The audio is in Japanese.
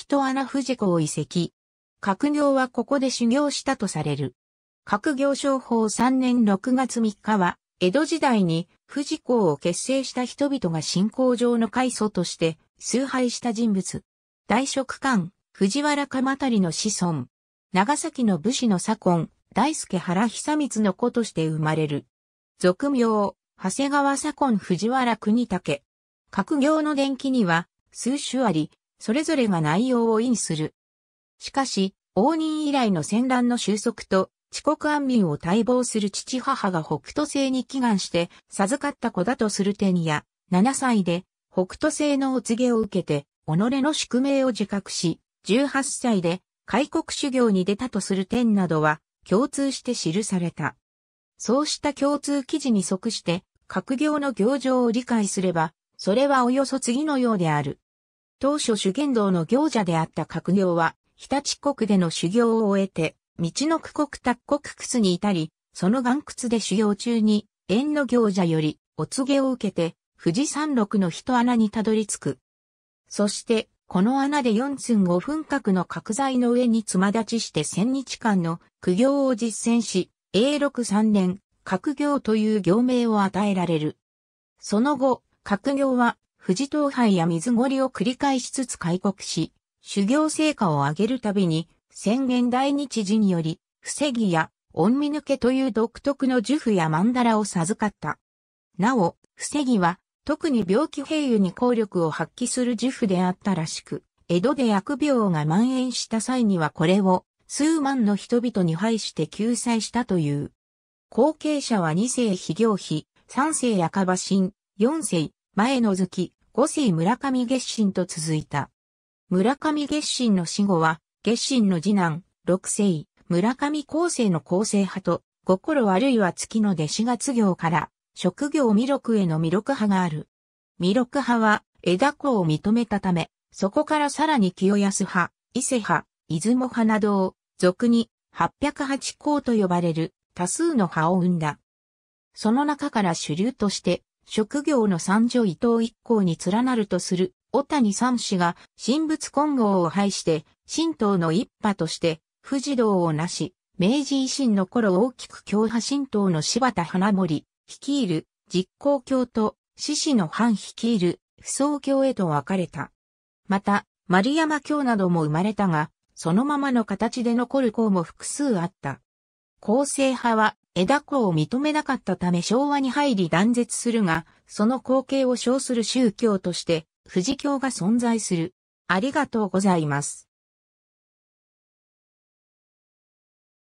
人穴藤子を遺跡。閣行はここで修行したとされる。閣行商法3年6月3日は、江戸時代に藤子を結成した人々が信仰上の開祖として崇拝した人物。大職官、藤原鎌足の子孫。長崎の武士の左近、大助原久光の子として生まれる。俗名、長谷川左近藤原国武。閣行の伝記には、数種あり、それぞれが内容を意味する。しかし、応仁以来の戦乱の収束と、遅刻安民を待望する父母が北斗星に祈願して授かった子だとするテニア、7歳で北斗星のお告げを受けて、己の宿命を自覚し、18歳で開国修行に出たとする点などは共通して記された。そうした共通記事に即して、各行の行状を理解すれば、それはおよそ次のようである。当初修験道の行者であった閣僚は、日立国での修行を終えて、道の区国達国窟に至り、その岩窟で修行中に、縁の行者より、お告げを受けて、富士山麓の一穴にたどり着く。そして、この穴で四寸五分角の角材の上につま立ちして千日間の苦行を実践し、永禄三年、角行という行名を与えられる。その後、角行は富士東杯や水りを繰り返しつつ開国し、修行成果を上げるたびに、宣言大日時により、防ぎや、恩見抜けという独特の呪符や曼荼羅を授かった。なお、防ぎは、特に病気併癒に効力を発揮する呪符であったらしく、江戸で薬病が蔓延した際にはこれを数万の人々に配して救済したという。後継者は二世非行費、三世赤羽神、四世前の月、五世村上月心と続いた。村上月心の死後は、月心の次男、六世、村上厚生の厚生派と、心あるいは月の弟子月行から、職業弥勒への弥勒派がある。弥勒派は、枝子を認めたため、そこからさらに清安派、伊勢派、出雲派などを、俗に、八百八校と呼ばれる多数の派を生んだ。その中から主流として、職業の三女伊藤一行に連なるとする、小谷三氏が、神仏混合を排して、神道の一派として、富士道をなし、明治維新の頃大きく強派神道の柴田花森、率いる、実行教と、獅子の藩率いる、不相教へと分かれた。また、丸山教なども生まれたが、そのままの形で残る校も複数あった。構成派は、枝子を認めなかったため昭和に入り断絶するが、その光景を称する宗教として、富士教が存在する。ありがとうございます。